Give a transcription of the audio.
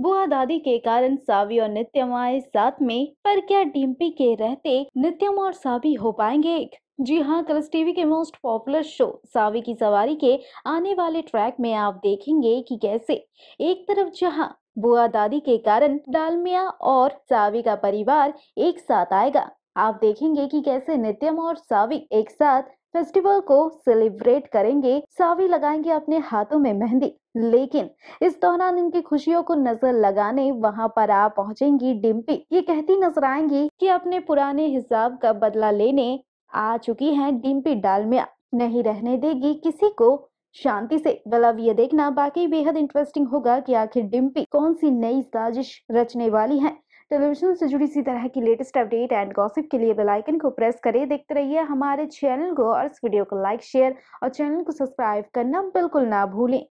बुआ दादी के कारण सावी और नित्यम आए साथ में पर क्या डिम्पी के रहते नित्यम और सावी हो पाएंगे एक जी हाँ कलर्स टीवी के मोस्ट पॉपुलर शो सावी की सवारी के आने वाले ट्रैक में आप देखेंगे कि कैसे एक तरफ जहाँ बुआ दादी के कारण डालमिया और सावी का परिवार एक साथ आएगा आप देखेंगे कि कैसे नित्यम और सावी एक साथ फेस्टिवल को सेलिब्रेट करेंगे सावी लगाएंगे अपने हाथों में मेहंदी लेकिन इस दौरान इनकी खुशियों को नजर लगाने वहां पर आ पहुंचेंगी डिम्पी ये कहती नजर आएंगी कि अपने पुराने हिसाब का बदला लेने आ चुकी हैं डिम्पी डालमिया नहीं रहने देगी किसी को शांति से वेल अब ये देखना बाकी बेहद इंटरेस्टिंग होगा कि आखिर डिम्पी कौन सी नई साजिश रचने वाली है टेलीविजन से जुड़ी इसी तरह की लेटेस्ट अपडेट एंड गॉसिप के लिए बेलाइकन को प्रेस करें देखते रहिए हमारे चैनल को और इस वीडियो को लाइक शेयर और चैनल को सब्सक्राइब करना बिल्कुल ना भूलें